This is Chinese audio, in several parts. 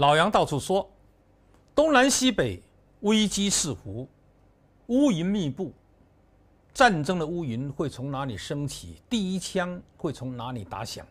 老杨到处说，东南西北危机四伏，乌云密布，战争的乌云会从哪里升起？第一枪会从哪里打响？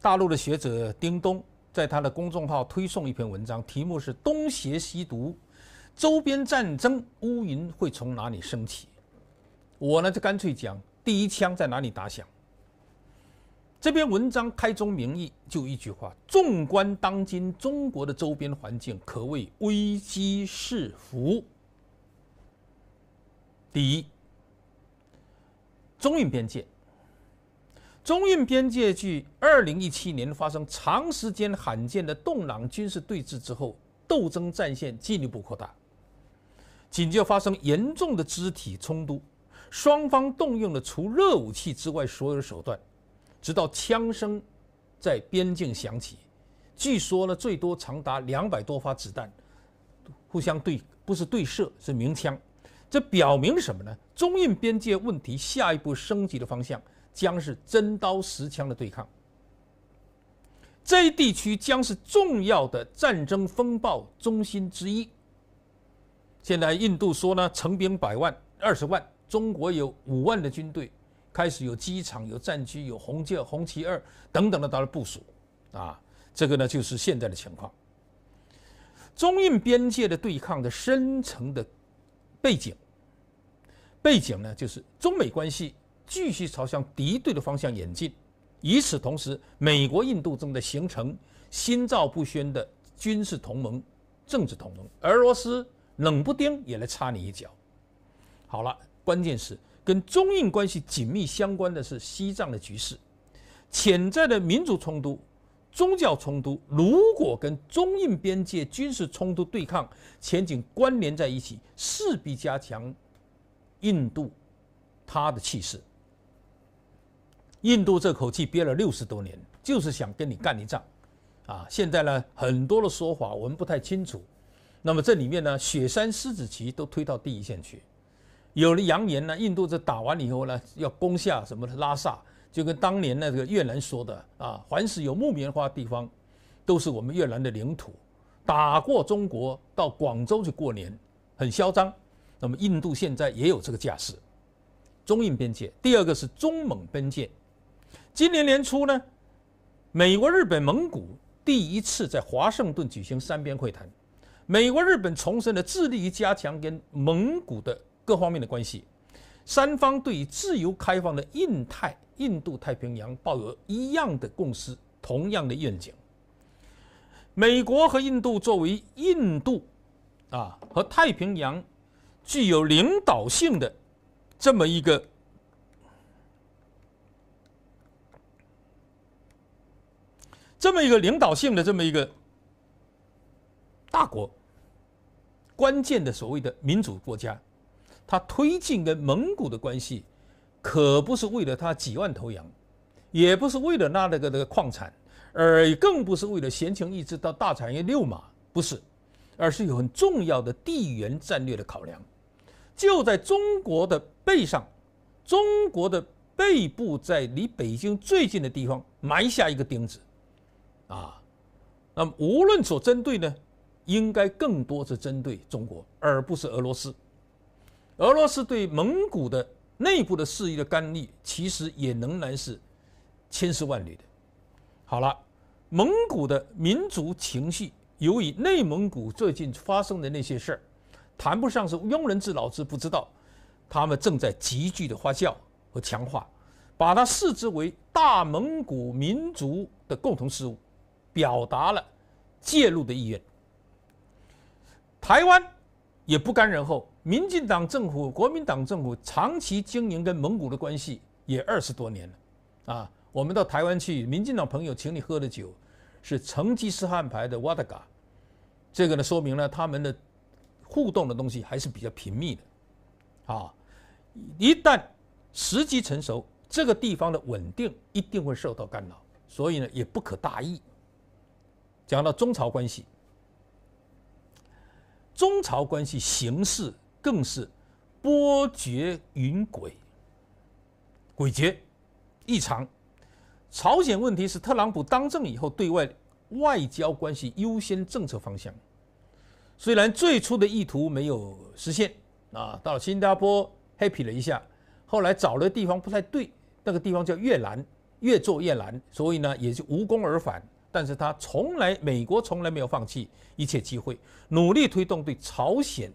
大陆的学者丁东在他的公众号推送一篇文章，题目是《东邪西毒》，周边战争乌云会从哪里升起？我呢，就干脆讲，第一枪在哪里打响？这篇文章开宗明义就一句话：纵观当今中国的周边环境，可谓危机四伏。第一，中印边界，中印边界距二零一七年发生长时间罕见的动朗军事对峙之后，斗争战线进一步扩大，紧接着发生严重的肢体冲突，双方动用了除热武器之外所有手段。直到枪声在边境响起，据说呢，最多长达两百多发子弹，互相对，不是对射，是鸣枪。这表明什么呢？中印边界问题下一步升级的方向将是真刀实枪的对抗。这一地区将是重要的战争风暴中心之一。现在印度说呢，成兵百万，二十万；中国有五万的军队。开始有机场、有战区、有红箭、红旗二等等的到了部署，啊，这个呢就是现在的情况。中印边界的对抗的深层的背景，背景呢就是中美关系继续朝向敌对的方向演进。与此同时，美国、印度正在形成心照不宣的军事同盟、政治同盟，俄罗斯冷不丁也来插你一脚。好了，关键是。跟中印关系紧密相关的是西藏的局势，潜在的民族冲突、宗教冲突，如果跟中印边界军事冲突对抗前景关联在一起，势必加强印度他的气势。印度这口气憋了六十多年，就是想跟你干一仗，啊，现在呢，很多的说法我们不太清楚，那么这里面呢，雪山狮子旗都推到第一线去。有了扬言呢，印度这打完以后呢，要攻下什么拉萨，就跟当年那个越南说的啊，凡是有木棉花的地方，都是我们越南的领土。打过中国到广州去过年，很嚣张。那么印度现在也有这个架势。中印边界，第二个是中蒙边界。今年年初呢，美国、日本、蒙古第一次在华盛顿举行三边会谈，美国、日本重申了致力于加强跟蒙古的。各方面的关系，三方对自由开放的印太、印度太平洋抱有一样的共识，同样的愿景。美国和印度作为印度，啊和太平洋具有领导性的这么一个，这么一个领导性的这么一个大国，关键的所谓的民主国家。他推进跟蒙古的关系，可不是为了他几万头羊，也不是为了那那个那个矿产，而更不是为了闲情逸致到大草原遛马，不是，而是有很重要的地缘战略的考量。就在中国的背上，中国的背部在离北京最近的地方埋下一个钉子，啊，那么无论所针对呢，应该更多是针对中国，而不是俄罗斯。俄罗斯对蒙古的内部的势力的干预，其实也仍然是千丝万缕的。好了，蒙古的民族情绪，由于内蒙古最近发生的那些事儿，谈不上是庸人自扰之，不知道，他们正在急剧的发酵和强化，把它视之为大蒙古民族的共同事务，表达了介入的意愿。台湾也不甘人后。民进党政府、国民党政府长期经营跟蒙古的关系也二十多年了，啊，我们到台湾去，民进党朋友请你喝的酒是成吉思汗牌的瓦德嘎，这个呢说明了他们的互动的东西还是比较频密的，啊，一旦时机成熟，这个地方的稳定一定会受到干扰，所以呢也不可大意。讲到中朝关系，中朝关系形势。更是波谲云诡、诡谲异常。朝鲜问题是特朗普当政以后对外外交关系优先政策方向，虽然最初的意图没有实现啊，到新加坡 happy 了一下，后来找的地方不太对，那个地方叫越南，越做越难，所以呢也就无功而返。但是他从来美国从来没有放弃一切机会，努力推动对朝鲜。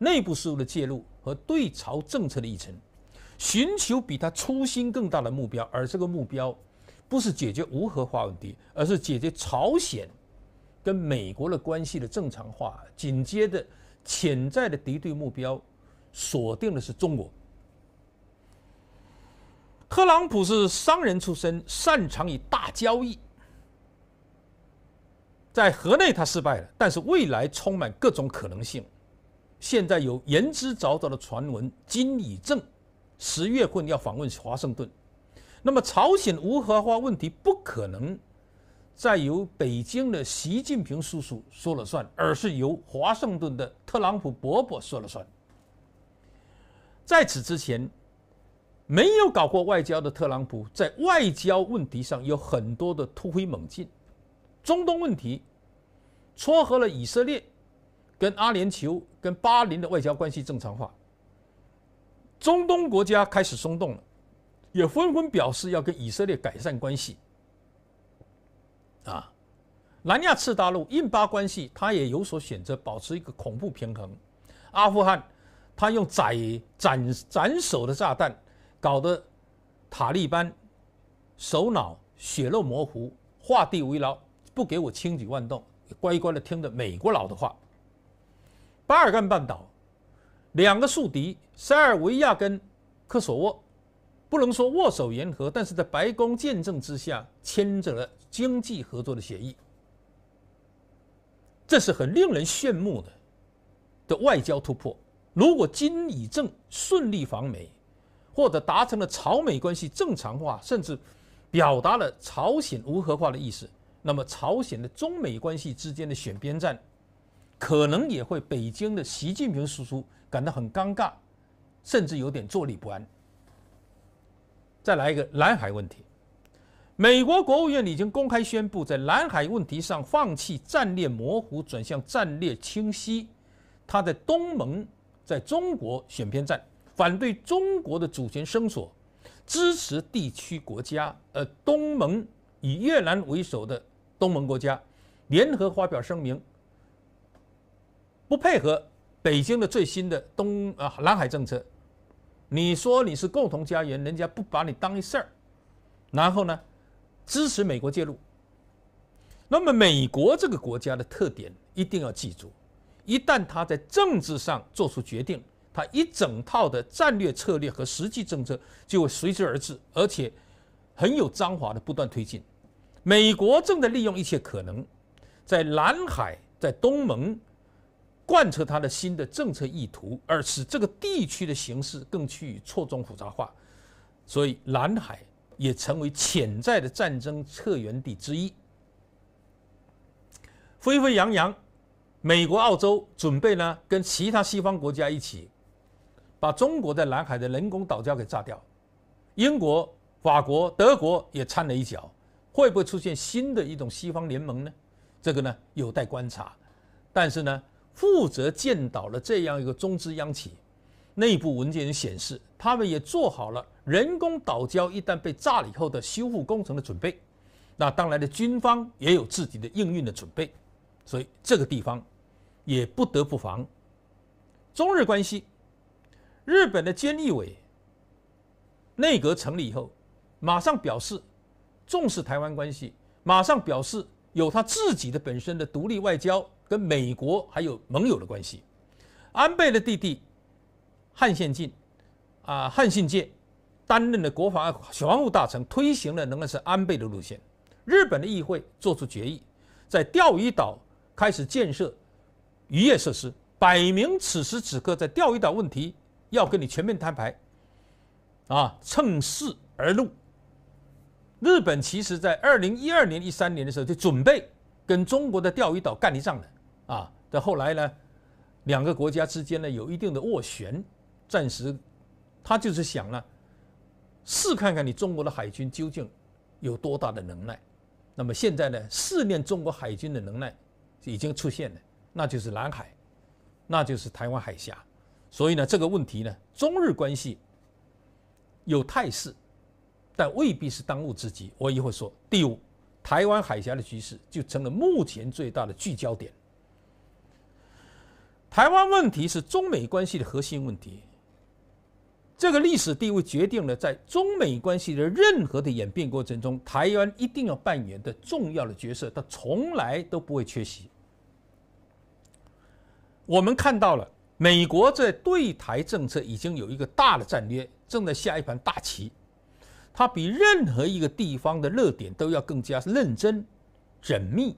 内部事务的介入和对朝政策的议程，寻求比他初心更大的目标，而这个目标不是解决无核化问题，而是解决朝鲜跟美国的关系的正常化。紧接着，潜在的敌对目标锁定的是中国。特朗普是商人出身，擅长于大交易。在河内他失败了，但是未来充满各种可能性。现在有言之凿凿的传闻，金宇正十月份要访问华盛顿。那么，朝鲜无核化问题不可能再由北京的习近平叔叔说了算，而是由华盛顿的特朗普伯伯说了算。在此之前，没有搞过外交的特朗普，在外交问题上有很多的突飞猛进。中东问题撮合了以色列。跟阿联酋、跟巴林的外交关系正常化，中东国家开始松动了，也纷纷表示要跟以色列改善关系。啊，南亚次大陆印巴关系，他也有所选择，保持一个恐怖平衡。阿富汗，他用斩斩斩首的炸弹，搞得塔利班首脑血肉模糊，画地为牢，不给我轻举妄动，乖乖的听着美国佬的话。巴尔干半岛两个宿敌塞尔维亚跟科索沃，不能说握手言和，但是在白宫见证之下签着了经济合作的协议，这是很令人羡慕的的外交突破。如果金以正顺利访美，或者达成了朝美关系正常化，甚至表达了朝鲜无核化的意思，那么朝鲜的中美关系之间的选边站。可能也会北京的习近平叔叔感到很尴尬，甚至有点坐立不安。再来一个南海问题，美国国务院已经公开宣布，在南海问题上放弃战略模糊，转向战略清晰。他在东盟、在中国选边站，反对中国的主权声索，支持地区国家，呃，东盟以越南为首的东盟国家联合发表声明。不配合北京的最新的东啊南海政策，你说你是共同家园，人家不把你当一事儿，然后呢，支持美国介入。那么美国这个国家的特点一定要记住，一旦他在政治上做出决定，他一整套的战略策略和实际政策就会随之而至，而且很有章法的不断推进。美国正在利用一切可能，在南海，在东盟。贯彻他的新的政策意图，而使这个地区的形势更趋于错综复杂化，所以南海也成为潜在的战争策源地之一。沸沸扬扬，美国、澳洲准备呢跟其他西方国家一起，把中国的南海的人工岛礁给炸掉。英国、法国、德国也掺了一脚，会不会出现新的一种西方联盟呢？这个呢有待观察，但是呢。负责建岛了这样一个中资央企，内部文件也显示，他们也做好了人工岛礁一旦被炸了以后的修复工程的准备。那当然的，军方也有自己的应运的准备，所以这个地方也不得不防。中日关系，日本的菅义伟内阁成立以后，马上表示重视台湾关系，马上表示。有他自己的本身的独立外交，跟美国还有盟友的关系。安倍的弟弟汉献进啊，汉信介担任的国防防务大臣，推行的仍然是安倍的路线。日本的议会作出决议，在钓鱼岛开始建设渔业设施，摆明此时此刻在钓鱼岛问题要跟你全面摊牌啊，趁势而入。日本其实，在二零一二年、一三年的时候，就准备跟中国的钓鱼岛干一仗了啊！但后来呢，两个国家之间呢，有一定的斡旋，暂时他就是想呢，试看看你中国的海军究竟有多大的能耐。那么现在呢，试验中国海军的能耐已经出现了，那就是南海，那就是台湾海峡。所以呢，这个问题呢，中日关系有态势。但未必是当务之急，我一会说。第五，台湾海峡的局势就成了目前最大的聚焦点。台湾问题是中美关系的核心问题，这个历史地位决定了在中美关系的任何的演变过程中，台湾一定要扮演的重要的角色，它从来都不会缺席。我们看到了，美国在对台政策已经有一个大的战略，正在下一盘大棋。他比任何一个地方的热点都要更加认真、缜密、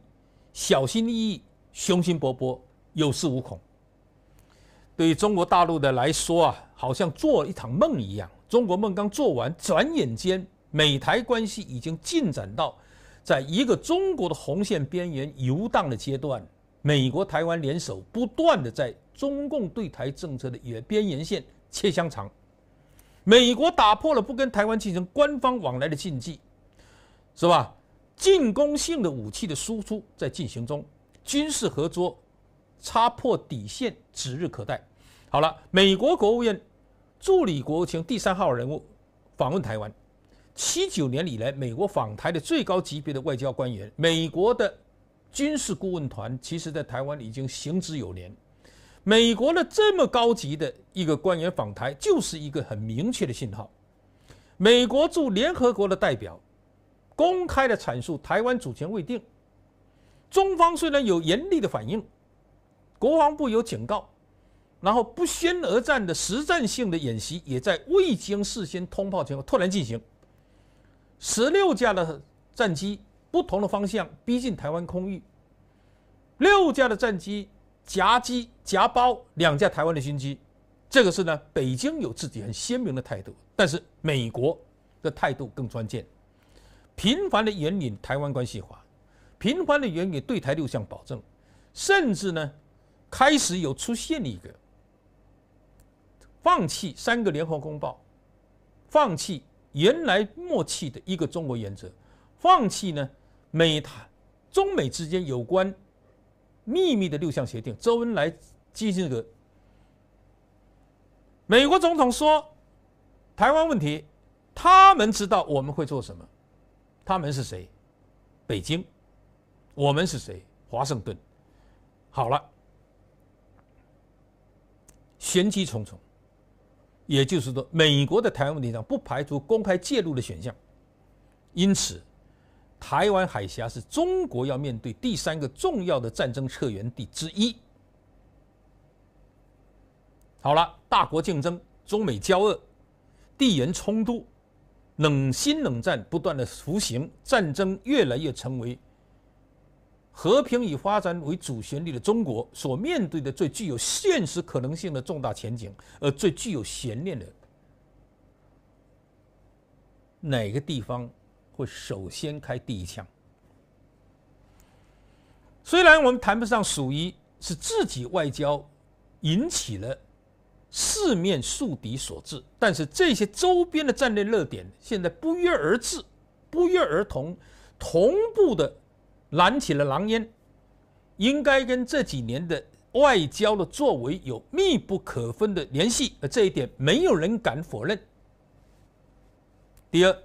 小心翼翼、雄心勃勃、有恃无恐。对于中国大陆的来说啊，好像做一场梦一样，中国梦刚做完，转眼间美台关系已经进展到在一个中国的红线边缘游荡的阶段。美国台湾联手，不断的在中共对台政策的边缘线切香肠。美国打破了不跟台湾进行官方往来的禁忌，是吧？进攻性的武器的输出在进行中，军事合作擦破底线指日可待。好了，美国国务院助理国务卿第三号人物访问台湾，七九年以来，美国访台的最高级别的外交官员，美国的军事顾问团，其实在台湾已经行之有年。美国的这么高级的一个官员访台，就是一个很明确的信号。美国驻联合国的代表公开的阐述台湾主权未定。中方虽然有严厉的反应，国防部有警告，然后不宣而战的实战性的演习也在未经事先通报情况突然进行。十六架的战机不同的方向逼近台湾空域，六架的战机。夹击夹包两架台湾的军机，这个是呢北京有自己很鲜明的态度，但是美国的态度更关键。频繁的援引台湾关系法，频繁的援引对台六项保证，甚至呢开始有出现一个放弃三个联合公报，放弃原来默契的一个中国原则，放弃呢美台中美之间有关。秘密的六项协定，周恩来记这的美国总统说，台湾问题，他们知道我们会做什么，他们是谁？北京，我们是谁？华盛顿。好了，玄机重重，也就是说，美国的台湾问题上不排除公开介入的选项，因此。台湾海峡是中国要面对第三个重要的战争策源地之一。好了，大国竞争、中美交恶、地缘冲突、冷新冷战不断的服刑，战争越来越成为和平与发展为主旋律的中国所面对的最具有现实可能性的重大前景，而最具有悬念的哪个地方？会首先开第一枪。虽然我们谈不上属于是自己外交引起了四面树敌所致，但是这些周边的战略热点现在不约而至、不约而同、同步的燃起了狼烟，应该跟这几年的外交的作为有密不可分的联系，而这一点没有人敢否认。第二。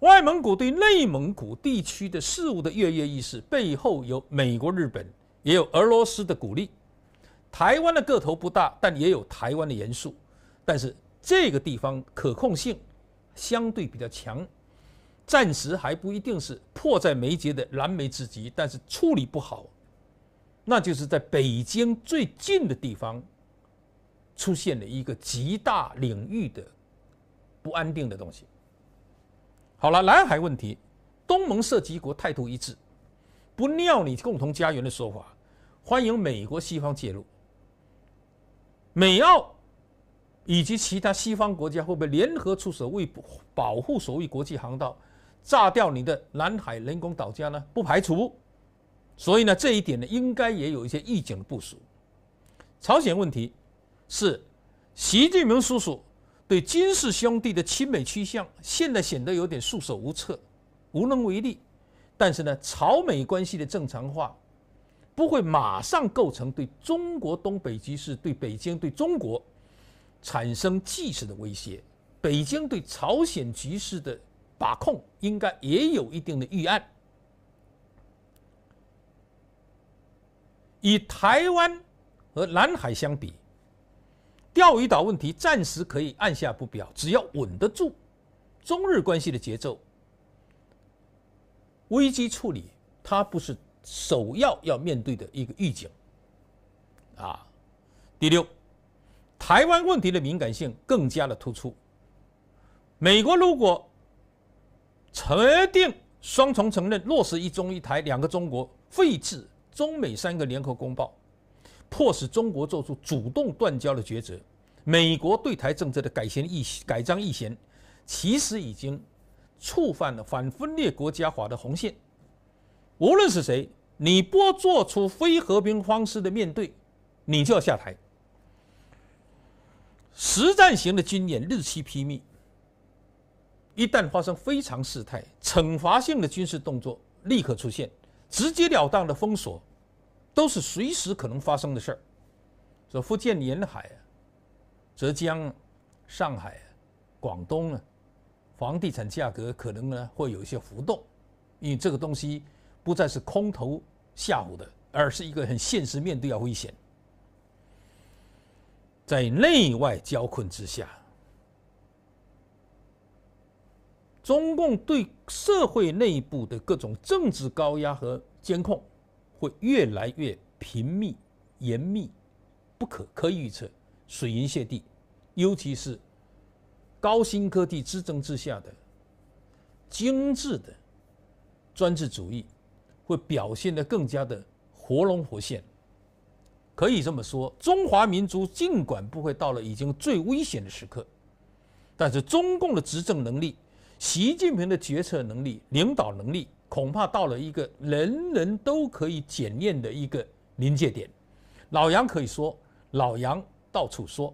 外蒙古对内蒙古地区的事务的跃跃欲试，背后有美国、日本，也有俄罗斯的鼓励。台湾的个头不大，但也有台湾的元素。但是这个地方可控性相对比较强，暂时还不一定是迫在眉睫的燃眉之急。但是处理不好，那就是在北京最近的地方出现了一个极大领域的不安定的东西。好了，南海问题，东盟涉及国态度一致，不尿你共同家园的说法，欢迎美国西方介入。美澳以及其他西方国家会不会联合出手，为保护所谓国际航道，炸掉你的南海人工岛礁呢？不排除。所以呢，这一点呢，应该也有一些预警的部署。朝鲜问题是，习近平叔叔。对金氏兄弟的亲美趋向，现在显得有点束手无策、无能为力。但是呢，朝美关系的正常化不会马上构成对中国东北局势、对北京、对中国产生即时的威胁。北京对朝鲜局势的把控，应该也有一定的预案。与台湾和南海相比。钓鱼岛问题暂时可以按下不表，只要稳得住中日关系的节奏，危机处理它不是首要要面对的一个预警啊。第六，台湾问题的敏感性更加的突出。美国如果决定双重承认、落实一中一台、两个中国，废止中美三个联合公报。迫使中国做出主动断交的抉择。美国对台政策的改弦易改张易弦，其实已经触犯了反分裂国家法的红线。无论是谁，你不做出非和平方式的面对，你就要下台。实战型的军演日趋频密，一旦发生非常事态，惩罚性的军事动作立刻出现，直截了当的封锁。都是随时可能发生的事儿。这福建沿海啊、浙江、上海、广东啊，房地产价格可能呢会有一些浮动，因为这个东西不再是空头吓唬的，而是一个很现实面对的危险。在内外交困之下，中共对社会内部的各种政治高压和监控。会越来越频密、严密、不可可预测、水银泻地，尤其是高新科技之争之下的精致的专制主义，会表现得更加的活灵活现。可以这么说，中华民族尽管不会到了已经最危险的时刻，但是中共的执政能力、习近平的决策能力、领导能力。恐怕到了一个人人都可以检验的一个临界点，老杨可以说，老杨到处说。